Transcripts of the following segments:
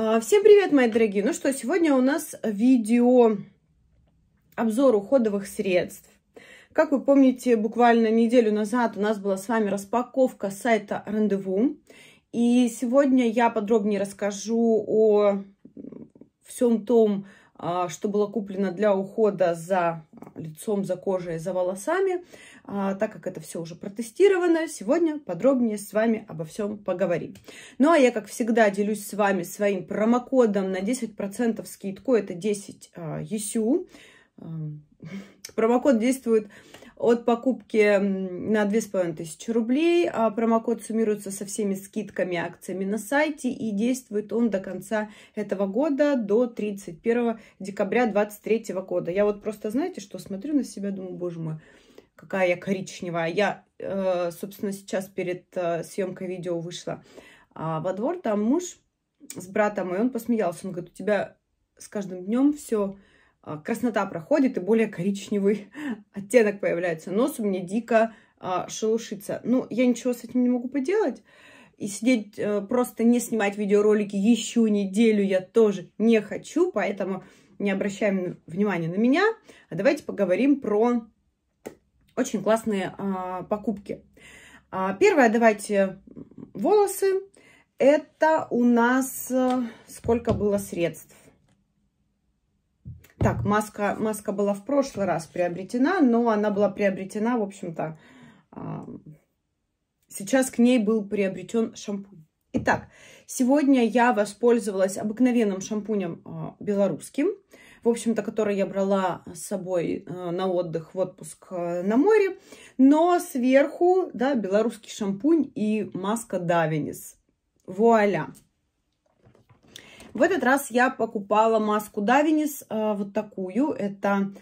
А, всем привет, мои дорогие! Ну что, сегодня у нас видео обзор уходовых средств. Как вы помните, буквально неделю назад у нас была с вами распаковка сайта «Рандеву». И сегодня я подробнее расскажу о всем том, а, что было куплено для ухода за лицом, за кожей, за волосами. А, так как это все уже протестировано, сегодня подробнее с вами обо всем поговорим. Ну, а я, как всегда, делюсь с вами своим промокодом на 10% скидку. Это 10 а, ESU. Промокод действует от покупки на 2500 рублей. А промокод суммируется со всеми скидками, акциями на сайте и действует он до конца этого года, до 31 декабря 2023 года. Я вот просто, знаете, что смотрю на себя, думаю, боже мой, какая я коричневая. Я, э, собственно, сейчас перед э, съемкой видео вышла а, во двор, там муж с братом, и он посмеялся. Он говорит, у тебя с каждым днем все а, краснота проходит и более коричневый оттенок появляется. Нос у меня дико а, шелушится. Ну, я ничего с этим не могу поделать. И сидеть, э, просто не снимать видеоролики еще неделю я тоже не хочу, поэтому не обращаем внимания на меня. А давайте поговорим про очень классные а, покупки. А, первое, давайте волосы. Это у нас э, сколько было средств? Так, маска, маска была в прошлый раз приобретена, но она была приобретена, в общем-то, а, сейчас к ней был приобретен шампунь. Итак, сегодня я воспользовалась обыкновенным шампунем а, белорусским в общем-то, который я брала с собой э, на отдых, в отпуск э, на море. Но сверху, да, белорусский шампунь и маска Давинис. Вуаля! В этот раз я покупала маску Давинис, э, вот такую. Это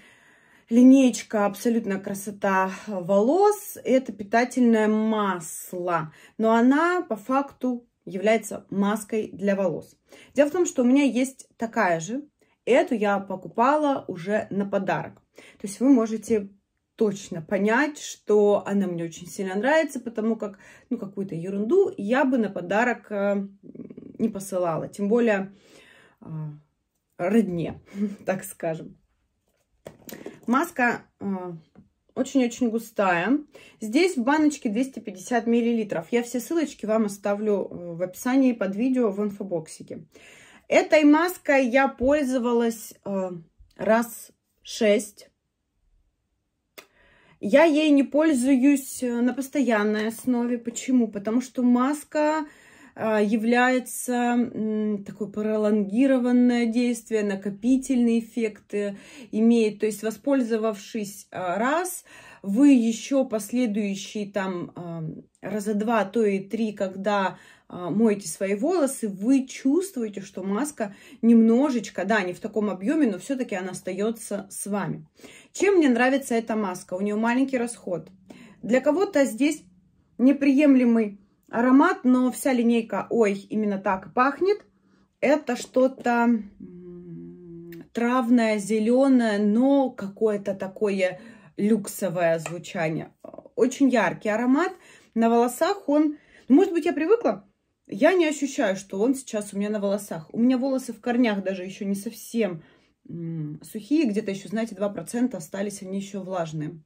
линеечка, «Абсолютная красота волос». Это питательное масло, но она по факту является маской для волос. Дело в том, что у меня есть такая же, Эту я покупала уже на подарок. То есть вы можете точно понять, что она мне очень сильно нравится, потому как, ну, какую-то ерунду я бы на подарок э, не посылала. Тем более а, родне, так скажем. Маска э, очень-очень густая. Здесь в баночке 250 миллилитров. Я все ссылочки вам оставлю э, в описании под видео в инфобоксике. Этой маской я пользовалась э, раз шесть. Я ей не пользуюсь э, на постоянной основе. Почему? Потому что маска э, является такое пролонгированное действие, накопительные эффекты имеет. То есть, воспользовавшись э, раз, вы еще последующие там раза два, то и три, когда а, моете свои волосы, вы чувствуете, что маска немножечко, да, не в таком объеме, но все-таки она остается с вами. Чем мне нравится эта маска? У нее маленький расход. Для кого-то здесь неприемлемый аромат, но вся линейка «Ой, именно так пахнет». Это что-то травное, зеленое, но какое-то такое люксовое звучание. Очень яркий аромат. На волосах он... Может быть, я привыкла? Я не ощущаю, что он сейчас у меня на волосах. У меня волосы в корнях даже еще не совсем сухие, где-то еще, знаете, 2% остались, они еще влажные.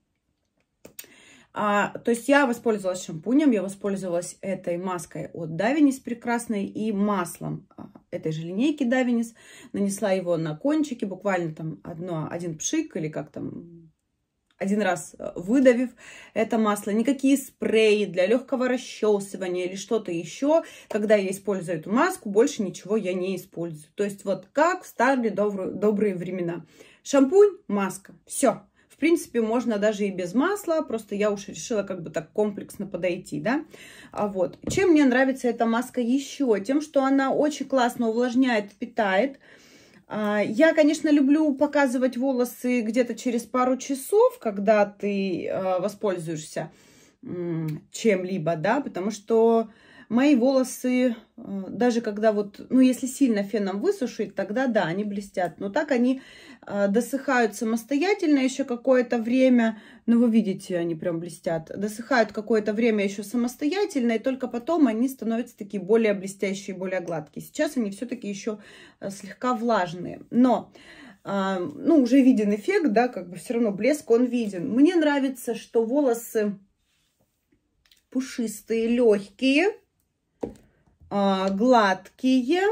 А, то есть я воспользовалась шампунем, я воспользовалась этой маской от Давинис прекрасной и маслом а, этой же линейки Давинис. Нанесла его на кончики, буквально там одно, один пшик или как там один раз э, выдавив это масло, никакие спреи для легкого расчесывания или что-то еще, когда я использую эту маску, больше ничего я не использую. То есть вот как в старые добрые, добрые времена. Шампунь, маска, все. В принципе, можно даже и без масла, просто я уж решила как бы так комплексно подойти, да. А вот. Чем мне нравится эта маска еще? Тем, что она очень классно увлажняет, питает, а, я, конечно, люблю показывать волосы где-то через пару часов, когда ты а, воспользуешься чем-либо, да, потому что Мои волосы, э, даже когда вот, ну, если сильно феном высушить, тогда да, они блестят. Но так они э, досыхают самостоятельно еще какое-то время. Ну, вы видите, они прям блестят. Досыхают какое-то время еще самостоятельно, и только потом они становятся такие более блестящие, более гладкие. Сейчас они все-таки еще э, слегка влажные. Но ну, уже виден эффект, да, как бы все равно блеск, он виден. Мне нравится, что волосы пушистые, легкие, а, гладкие,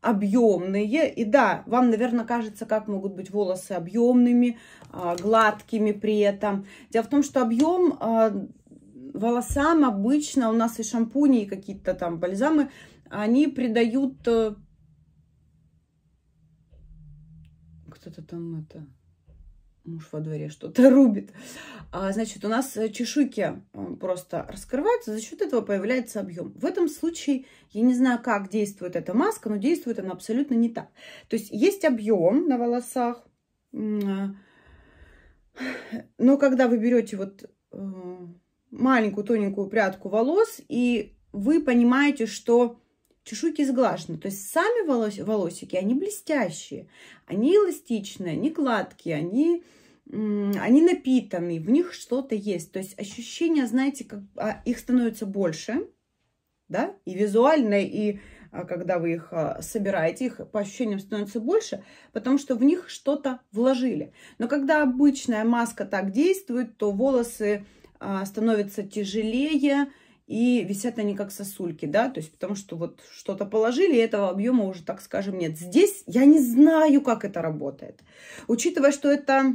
объемные. И да, вам, наверное, кажется, как могут быть волосы объемными, а, гладкими при этом. Дело в том, что объем а, волосам обычно у нас и шампуни, и какие-то там бальзамы, они придают... Э, кто-то там это муж во дворе что-то рубит. А, значит, у нас э, чешуйки э, просто раскрываются, за счет этого появляется объем. В этом случае я не знаю, как действует эта маска, но действует она абсолютно не так. То есть есть объем на волосах, а, но когда вы берете вот э, маленькую тоненькую прядку волос, и вы понимаете, что чешуйки сглажены. То есть сами волос, волосики, они блестящие, они эластичные, они гладкие, они, они напитаны, в них что-то есть. То есть ощущение, знаете, как, а, их становится больше, да, и визуально, и а, когда вы их а, собираете, их по ощущениям становится больше, потому что в них что-то вложили. Но когда обычная маска так действует, то волосы а, становятся тяжелее, и висят они как сосульки, да, то есть потому что вот что-то положили, и этого объема уже, так скажем, нет. Здесь я не знаю, как это работает. Учитывая, что это,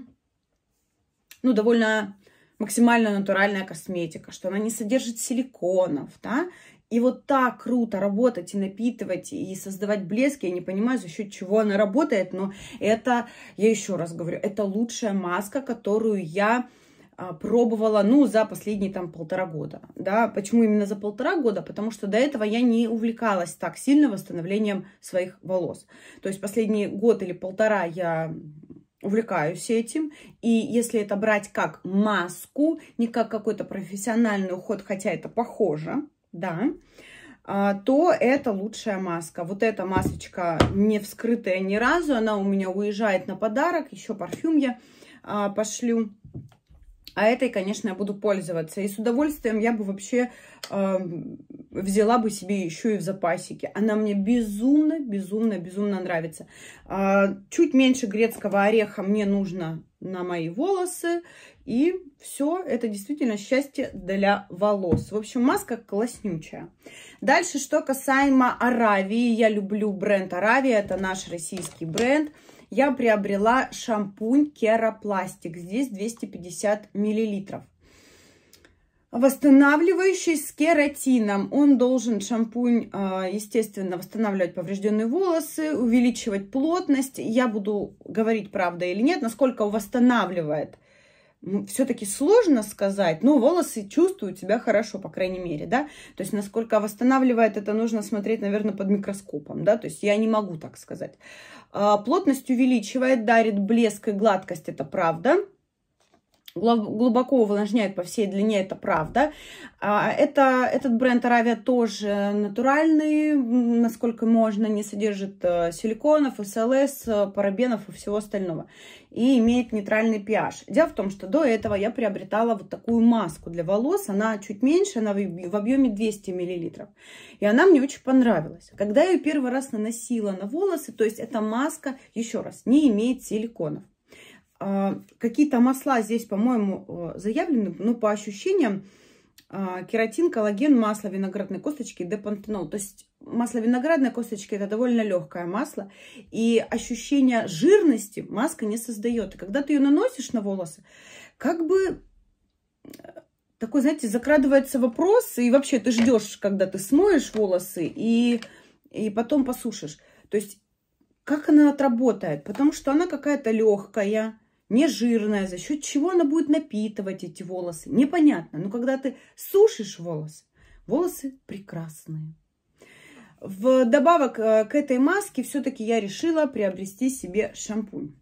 ну, довольно максимально натуральная косметика, что она не содержит силиконов, да, и вот так круто работать и напитывать, и создавать блески. Я не понимаю, за счет чего она работает, но это, я еще раз говорю, это лучшая маска, которую я а, пробовала, ну, за последние там полтора года, да, почему именно за полтора года, потому что до этого я не увлекалась так сильно восстановлением своих волос, то есть последний год или полтора я увлекаюсь этим, и если это брать как маску, не как какой-то профессиональный уход, хотя это похоже, да, а, то это лучшая маска. Вот эта масочка не вскрытая ни разу, она у меня уезжает на подарок, еще парфюм я а, пошлю а этой, конечно, я буду пользоваться. И с удовольствием я бы вообще э, взяла бы себе еще и в запасике. Она мне безумно, безумно, безумно нравится. Э, чуть меньше грецкого ореха мне нужно на мои волосы. И все, это действительно счастье для волос. В общем, маска класснючая. Дальше, что касаемо Аравии. Я люблю бренд Аравия. Это наш российский бренд. Бренд я приобрела шампунь Керапластик. Здесь 250 миллилитров. Восстанавливающий с кератином. Он должен, шампунь, э, естественно, восстанавливать поврежденные волосы, увеличивать плотность. Я буду говорить, правда или нет, насколько восстанавливает все-таки сложно сказать, но волосы чувствуют себя хорошо, по крайней мере, да. То есть, насколько восстанавливает, это нужно смотреть, наверное, под микроскопом, да. То есть, я не могу так сказать. А, плотность увеличивает, дарит блеск и гладкость, это правда глубоко увлажняет по всей длине, это правда. А, это, этот бренд Аравия тоже натуральный, насколько можно, не содержит э, силиконов, СЛС, э, парабенов и всего остального. И имеет нейтральный pH. Дело в том, что до этого я приобретала вот такую маску для волос. Она чуть меньше, она в объеме 200 мл. И она мне очень понравилась. Когда я ее первый раз наносила на волосы, то есть эта маска, еще раз, не имеет силиконов. А, какие-то масла здесь, по-моему, э, заявлены, но ну, по ощущениям а, кератин, коллаген, масло виноградной косточки, депантенол. То есть масло виноградной косточки это довольно легкое масло. И ощущение жирности маска не создает. И когда ты ее наносишь на волосы, как бы э, такой, знаете, закрадывается вопрос. И вообще ты ждешь, когда ты смоешь волосы и, и потом посушишь. То есть как она отработает? Потому что она какая-то легкая, нежирная, за счет чего она будет напитывать эти волосы, непонятно. Но когда ты сушишь волосы, волосы прекрасные. В добавок э, к этой маске все-таки я решила приобрести себе шампунь.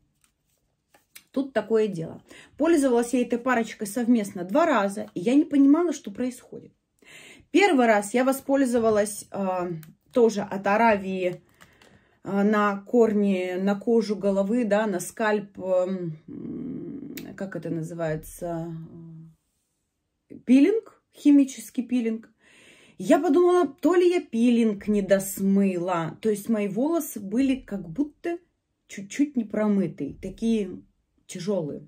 Тут такое дело. Пользовалась я этой парочкой совместно два раза, и я не понимала, что происходит. Первый раз я воспользовалась э, тоже от Аравии Э, на корни, на кожу головы, да, на скальп, эм, как это называется, пилинг, химический пилинг. Я подумала, то ли я пилинг не досмыла, то есть мои волосы были как будто чуть-чуть не промытые, такие тяжелые.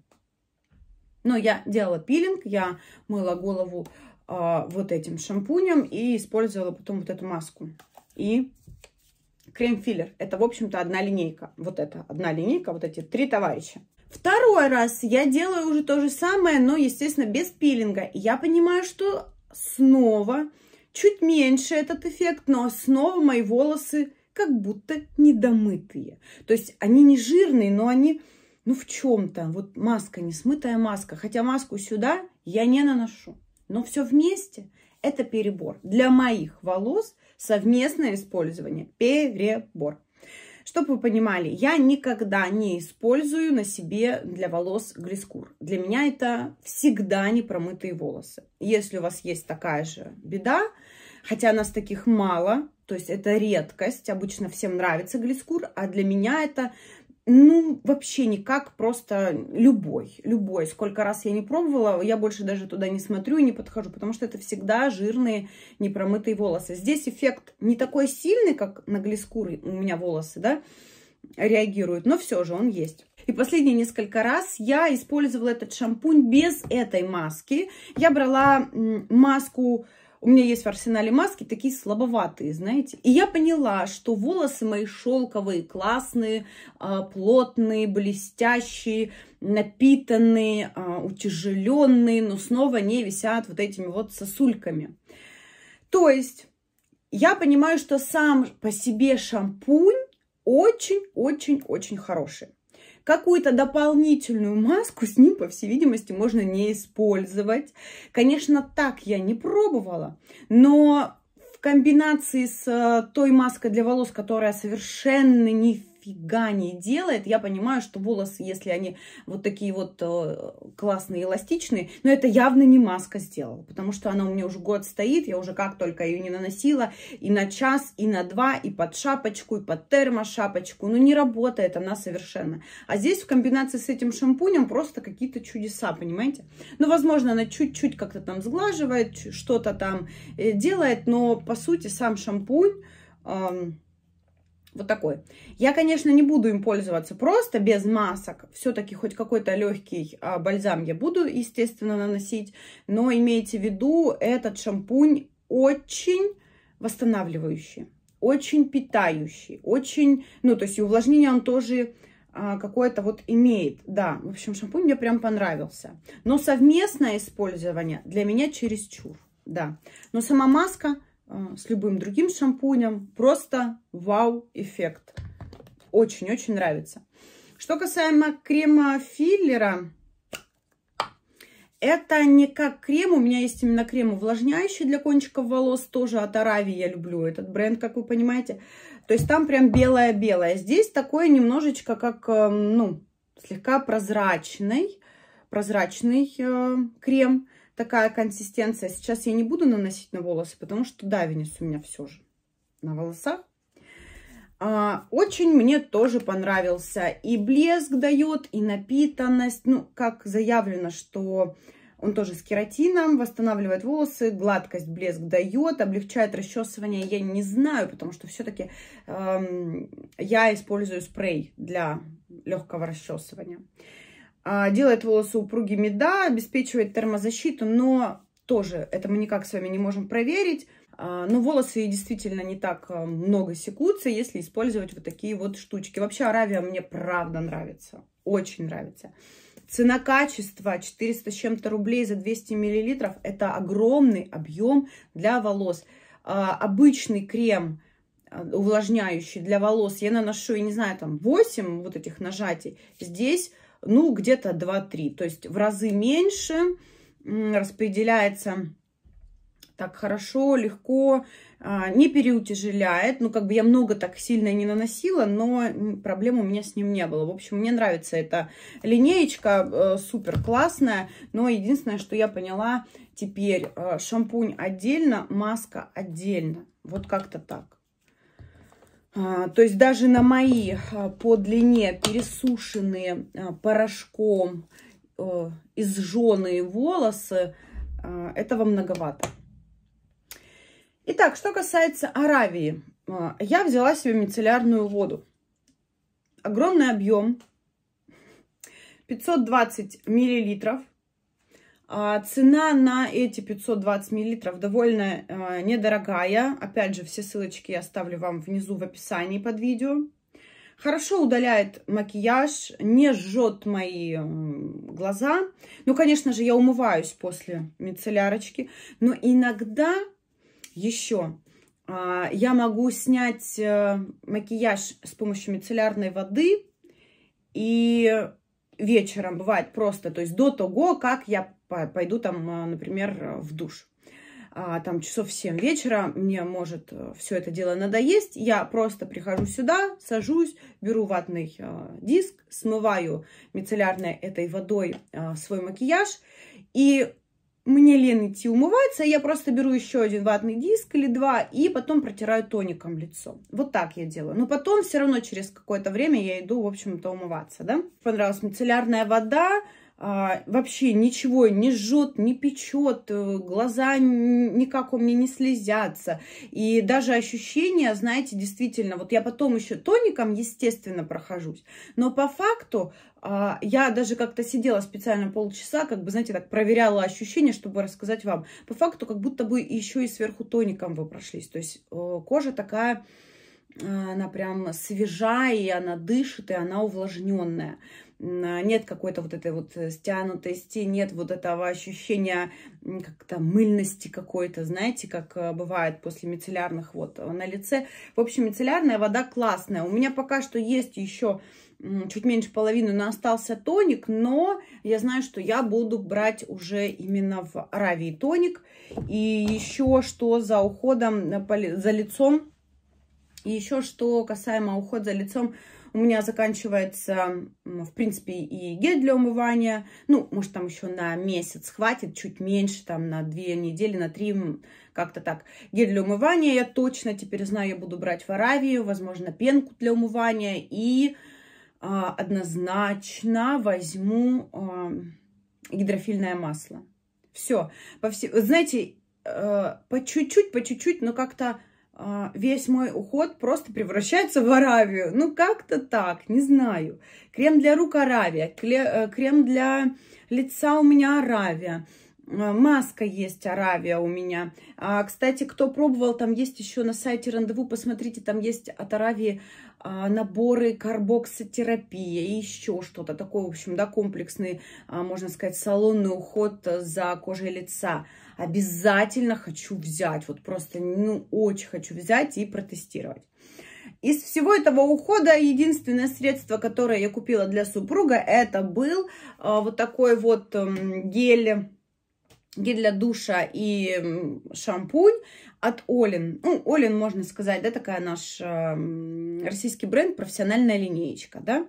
Но я делала пилинг, я мыла голову э, вот этим шампунем и использовала потом вот эту маску. И крем-филлер. Это, в общем-то, одна линейка. Вот это одна линейка, вот эти три товарища. Второй раз я делаю уже то же самое, но, естественно, без пилинга. я понимаю, что снова чуть меньше этот эффект, но снова мои волосы как будто недомытые. То есть они не жирные, но они ну в чем-то. Вот маска, не смытая маска. Хотя маску сюда я не наношу. Но все вместе это перебор. Для моих волос – совместное использование – перебор. Чтобы вы понимали, я никогда не использую на себе для волос глискур. Для меня это всегда непромытые волосы. Если у вас есть такая же беда, хотя нас таких мало, то есть это редкость, обычно всем нравится глискур, а для меня это ну, вообще никак, просто любой, любой. Сколько раз я не пробовала, я больше даже туда не смотрю и не подхожу, потому что это всегда жирные, непромытые волосы. Здесь эффект не такой сильный, как на глискуры у меня волосы, да, реагируют, но все же он есть. И последние несколько раз я использовала этот шампунь без этой маски. Я брала маску у меня есть в арсенале маски, такие слабоватые, знаете. И я поняла, что волосы мои шелковые, классные, а, плотные, блестящие, напитанные, а, утяжеленные, но снова не висят вот этими вот сосульками. То есть я понимаю, что сам по себе шампунь очень-очень-очень хороший. Какую-то дополнительную маску с ним, по всей видимости, можно не использовать. Конечно, так я не пробовала, но в комбинации с э, той маской для волос, которая совершенно не нифига не делает. Я понимаю, что волосы, если они вот такие вот э, классные, эластичные, но это явно не маска сделала, потому что она у меня уже год стоит, я уже как только ее не наносила, и на час, и на два, и под шапочку, и под термошапочку, ну не работает она совершенно. А здесь в комбинации с этим шампунем просто какие-то чудеса, понимаете? Ну, возможно, она чуть-чуть как-то там сглаживает, что-то там э, делает, но по сути сам шампунь... Вот такой. Я, конечно, не буду им пользоваться просто, без масок. Все-таки хоть какой-то легкий а, бальзам я буду, естественно, наносить. Но имейте в виду, этот шампунь очень восстанавливающий, очень питающий, очень... Ну, то есть и увлажнение он тоже а, какое-то вот имеет. Да, в общем, шампунь мне прям понравился. Но совместное использование для меня чересчур, да. Но сама маска Э, с любым другим шампунем. Просто вау-эффект. Очень-очень нравится. Что касаемо крема-филлера, это не как крем, у меня есть именно крем увлажняющий для кончиков волос, тоже от аравии я люблю этот бренд, как вы понимаете. То есть там прям белое-белое. Здесь такое немножечко как, э, ну, слегка прозрачный, прозрачный э, крем такая консистенция. Сейчас я не буду наносить на волосы, потому что давинец у меня все же на волосах. А, очень мне тоже понравился. И блеск дает, и напитанность. Ну, как заявлено, что он тоже с кератином, восстанавливает волосы, гладкость, блеск дает, облегчает расчесывание. Я не знаю, потому что все-таки эм, я использую спрей для легкого расчесывания. А, делает волосы упругими, да, обеспечивает термозащиту, но тоже это мы никак с вами не можем проверить. А, но волосы действительно не так а, много секутся, если использовать вот такие вот штучки. Вообще Аравия мне правда нравится, очень нравится. Цена-качество 400 с чем-то рублей за 200 миллилитров – это огромный объем для волос. Обычный крем увлажняющий для волос я наношу, я не знаю, там 8 вот этих нажатий. Здесь ну, где-то 2-3. То есть в разы меньше распределяется так хорошо, легко, а, не переутяжеляет. Ну, как бы я много так сильно не наносила, но проблем у меня с ним не было. В общем, мне нравится эта линеечка, э, супер классная. Но единственное, что я поняла теперь, э, шампунь отдельно, маска отдельно. Вот как-то так. А, то есть даже на мои а, по длине пересушенные а, порошком э, изжженные волосы этого многовато. Итак, что касается Аравии. Я взяла себе мицеллярную воду. Огромный объем, 520 миллилитров. А, цена на эти 520 миллилитров довольно а, недорогая. Опять же, все ссылочки я оставлю вам внизу в описании под видео. Хорошо удаляет макияж, не жжет мои глаза. Ну, конечно же, я умываюсь после мицеллярочки. Но иногда еще а, я могу снять э, макияж с помощью мицеллярной воды. И вечером бывает просто, то есть до того, как я пойду там, э, например, в душ. А, там часов в 7 вечера, мне может э, все это дело надоесть, я просто прихожу сюда, сажусь, беру ватный а, диск, смываю мицеллярной этой водой а, свой макияж, и мне лень идти умываться, я просто беру еще один ватный диск или два и потом протираю тоником лицо. Вот так я делаю. Но потом все равно через какое-то время я иду, в общем-то, умываться, да. Понравилась мицеллярная вода, а, вообще ничего не жжет, не печет, э, глаза никак у меня не слезятся. И даже ощущения, знаете, действительно, вот я потом еще тоником, естественно, прохожусь, но по факту а, я даже как-то сидела специально полчаса, как бы, знаете, так проверяла ощущения, чтобы рассказать вам. По факту, как будто бы еще и сверху тоником вы прошлись. То есть э, кожа такая а, она прям свежая, и она дышит, и она увлажненная нет какой-то вот этой вот э, стянутости, нет вот этого ощущения как-то мыльности какой-то, знаете, как э, бывает после мицеллярных вот э, на лице. В общем, мицеллярная вода классная. У меня пока что есть еще чуть меньше половины, но остался тоник, но я знаю, что я буду брать уже именно в Аравии тоник. И еще что за уходом за лицом, еще что касаемо ухода за лицом, у меня заканчивается, в принципе, и гель для умывания. Ну, может, там еще на месяц хватит, чуть меньше, там, на две недели, на три, как-то так. Гель для умывания я точно теперь знаю, я буду брать в Аравии, возможно, пенку для умывания. И а, однозначно возьму а, гидрофильное масло. Все. По все... Знаете, а, по чуть-чуть, по чуть-чуть, но как-то а, весь мой уход просто превращается в Аравию. Ну, как-то так, не знаю. Крем для рук Аравия, э, крем для лица у меня Аравия. А, маска есть, Аравия у меня. А, кстати, кто пробовал, там есть еще на сайте рандеву, посмотрите, там есть от Аравии а, наборы карбоксотерапия и еще что-то такое, в общем, да, комплексный, можно сказать, салонный уход за кожей лица обязательно хочу взять. Вот просто, ну, очень хочу взять и протестировать. Из всего этого ухода единственное средство, которое я купила для супруга, это был э, вот такой вот э, гель, гель для душа и э, шампунь от Олин. Ну, Олин, можно сказать, да, такая наш э, российский бренд, профессиональная линеечка, да.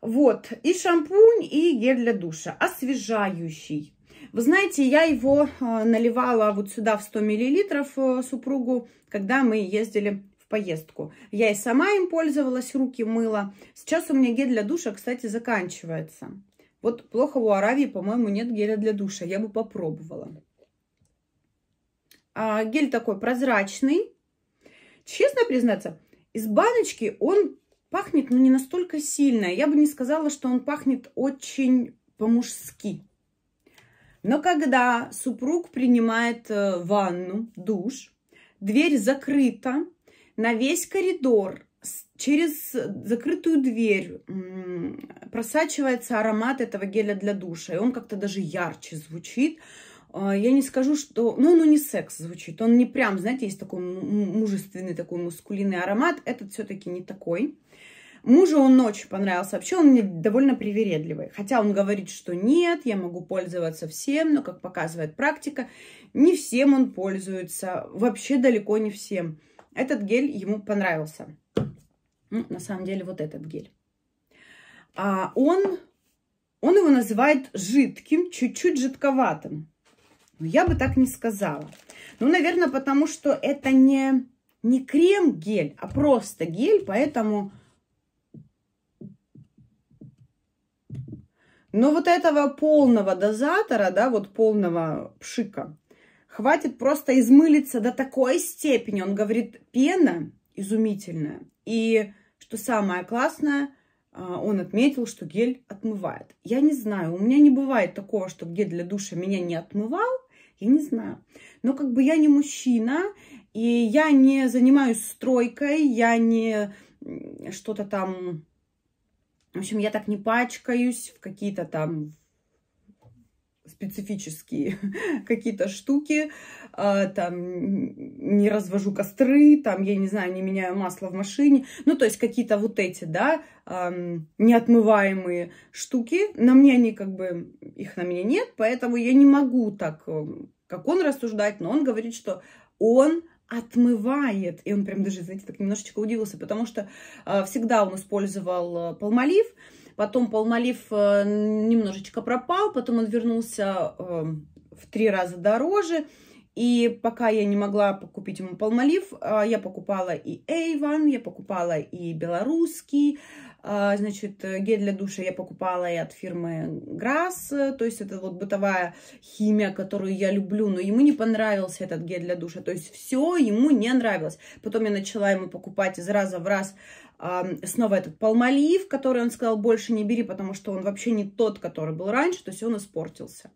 Вот, и шампунь, и гель для душа, освежающий. Вы знаете, я его э, наливала вот сюда в 100 мл э, супругу, когда мы ездили в поездку. Я и сама им пользовалась, руки мыла. Сейчас у меня гель для душа, кстати, заканчивается. Вот плохо у Аравии, по-моему, нет геля для душа. Я бы попробовала. А, гель такой прозрачный. Честно признаться, из баночки он пахнет, но ну, не настолько сильно. Я бы не сказала, что он пахнет очень по-мужски. Но когда супруг принимает э, ванну, душ, дверь закрыта на весь коридор, через закрытую дверь просачивается аромат этого геля для душа, и он как-то даже ярче звучит. Э, я не скажу, что... Ну, ну, не секс звучит. Он не прям, знаете, есть такой мужественный, такой мускулинный аромат. Этот все-таки не такой. Мужу он ночью понравился. Вообще он мне довольно привередливый. Хотя он говорит, что нет, я могу пользоваться всем, но, как показывает практика, не всем он пользуется. Вообще далеко не всем. Этот гель ему понравился. Ну, на самом деле, вот этот гель. А он, он его называет жидким, чуть-чуть жидковатым. Но я бы так не сказала. Ну, наверное, потому что это не, не крем-гель, а просто гель, поэтому Но вот этого полного дозатора, да, вот полного пшика, хватит просто измылиться до такой степени. Он говорит, пена изумительная. И что самое классное, а, он отметил, что гель отмывает. Я не знаю, у меня не бывает такого, что гель для душа меня не отмывал. Я не знаю. Но как бы я не мужчина, и я не занимаюсь стройкой, я не что-то там в общем, я так не пачкаюсь в какие-то там специфические какие-то штуки, а, там не развожу костры, там, я не знаю, не меняю масло в машине, ну, то есть какие-то вот эти, да, неотмываемые штуки, на мне они как бы, их на мне нет, поэтому я не могу так, э, как он рассуждать, но он говорит, что он отмывает. И он прям даже, знаете, так немножечко удивился, потому что а, всегда он использовал э, а, полмолив, потом полмолив а, немножечко пропал, потом он вернулся в три раза дороже, и пока я не могла купить ему полмолив, а, я покупала и Эйван, я покупала и белорусский, а, значит, э, гель для душа я покупала и от фирмы Грасс, то есть это вот бытовая химия, которую я люблю, но ему не понравился этот гель для душа, то есть все ему не нравилось. Потом я начала ему покупать из раза в раз а, снова этот полмолив, который он сказал, больше не бери, потому что он вообще не тот, который был раньше, то есть он испортился.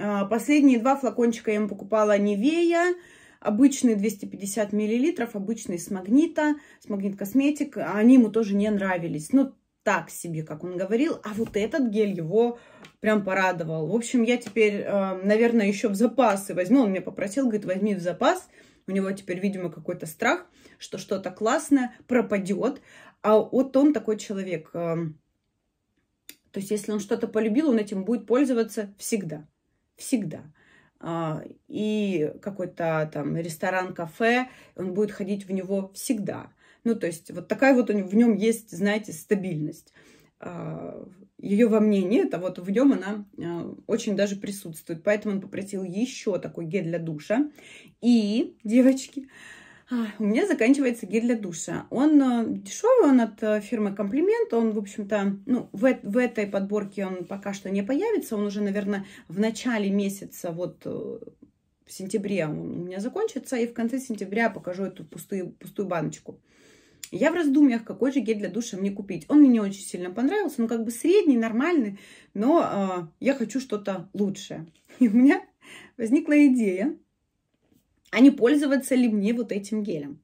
А, последние два флакончика я им покупала Нивея. Обычный 250 миллилитров, обычный с магнита, с магнит косметик. Они ему тоже не нравились. Ну, так себе, как он говорил. А вот этот гель его прям порадовал. В общем, я теперь, э, наверное, еще в запасы возьму. Он меня попросил, говорит, возьми в запас. У него теперь, видимо, какой-то страх, что что-то классное пропадет. А вот он такой человек. Э, то есть, если он что-то полюбил, он этим будет пользоваться всегда всегда. А, и какой-то там ресторан, кафе, он будет ходить в него всегда. Ну, то есть вот такая вот в нем есть, знаете, стабильность. А, Ее во мне нет, а вот в нем она а, очень даже присутствует. Поэтому он попросил еще такой гель для душа. И, девочки, у меня заканчивается гель для душа. Он э, дешевый, он от э, фирмы Комплимент. Он, в общем-то, ну, в, в этой подборке он пока что не появится. Он уже, наверное, в начале месяца, вот э, в сентябре он у меня закончится. И в конце сентября покажу эту пустую, пустую баночку. Я в раздумьях, какой же гель для душа мне купить. Он мне не очень сильно понравился, он как бы средний, нормальный, но э, я хочу что-то лучшее. И у меня возникла идея а не пользоваться ли мне вот этим гелем.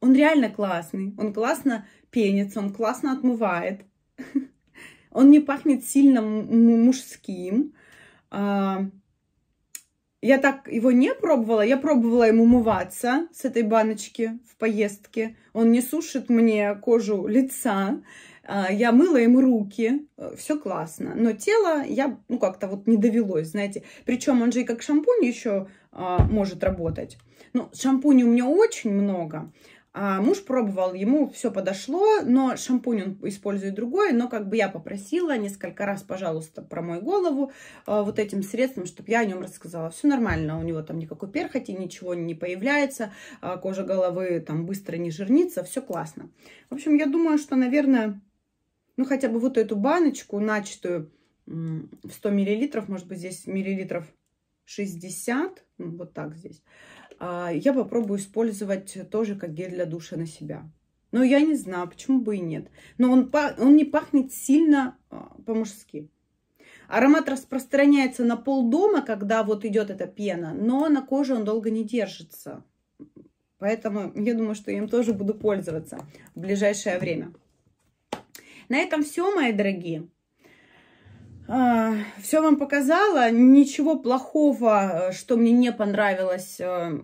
Он реально классный, он классно пенится, он классно отмывает, он не пахнет сильно мужским. А, я так его не пробовала, я пробовала им умываться с этой баночки в поездке. Он не сушит мне кожу лица, а, я мыла им руки, все классно. Но тело я, ну, как-то вот не довелось, знаете. Причем он же и как шампунь еще а, может работать. Ну, шампуней у меня очень много. А муж пробовал, ему все подошло, но шампунь он использует другой. Но как бы я попросила несколько раз, пожалуйста, промой голову а, вот этим средством, чтобы я о нем рассказала. Все нормально, у него там никакой перхоти, ничего не появляется, а кожа головы там быстро не жирнится, все классно. В общем, я думаю, что, наверное, ну хотя бы вот эту баночку начатую э, в 100 миллилитров, может быть, здесь миллилитров 60, ну, вот так здесь, а, я попробую использовать тоже как гель для душа на себя. Но я не знаю, почему бы и нет. Но он, он не пахнет сильно а, по-мужски. Аромат распространяется на пол дома когда вот идет эта пена, но на коже он долго не держится. Поэтому я думаю, что я им тоже буду пользоваться в ближайшее время. На этом все, мои дорогие. А, все вам показала, ничего плохого, э, что мне не понравилось, у э,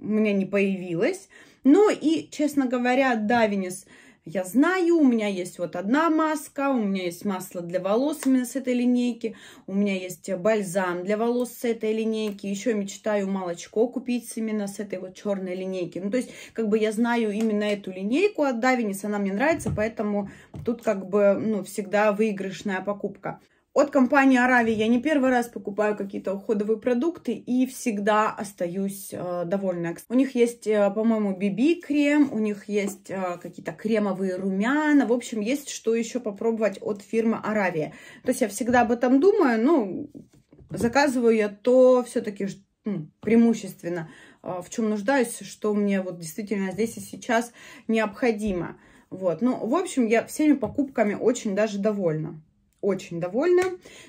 меня не появилось. Ну и, честно говоря, да, Венес, я знаю, у меня есть вот одна маска, у меня есть масло для волос именно с этой линейки, у меня есть бальзам для волос с этой линейки, еще мечтаю молочко купить именно с этой вот черной линейки. Ну, то есть, как бы я знаю именно эту линейку от Давинис, она мне нравится, поэтому тут как бы, ну, всегда выигрышная покупка от компании Арави я не первый раз покупаю какие-то уходовые продукты и всегда остаюсь э, довольна. У них есть, э, по-моему, BB-крем, у них есть э, какие-то кремовые румяна. В общем, есть что еще попробовать от фирмы Аравия. То есть я всегда об этом думаю, но ну, заказываю я то все-таки преимущественно, э, в чем нуждаюсь, что мне вот действительно здесь и сейчас необходимо. Вот, ну, в общем, я всеми покупками очень даже довольна очень довольна.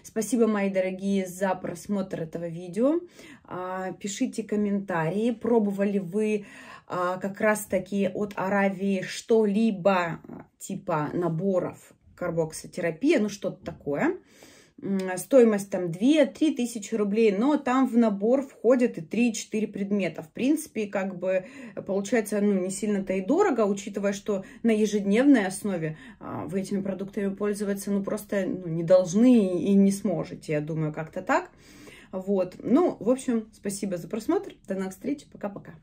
Спасибо, мои дорогие, за просмотр этого видео. А, пишите комментарии, пробовали вы а, как раз-таки от Аравии что-либо а, типа наборов карбоксотерапия, ну что-то такое стоимость там 2-3 тысячи рублей, но там в набор входят и 3-4 предмета. В принципе, как бы э, получается, ну, не сильно-то и дорого, учитывая, что на ежедневной основе а, вы этими продуктами пользоваться, ну, просто ну, не должны и не сможете, я думаю, как-то так. Вот. Ну, в общем, спасибо за просмотр. До новых встреч. Пока-пока.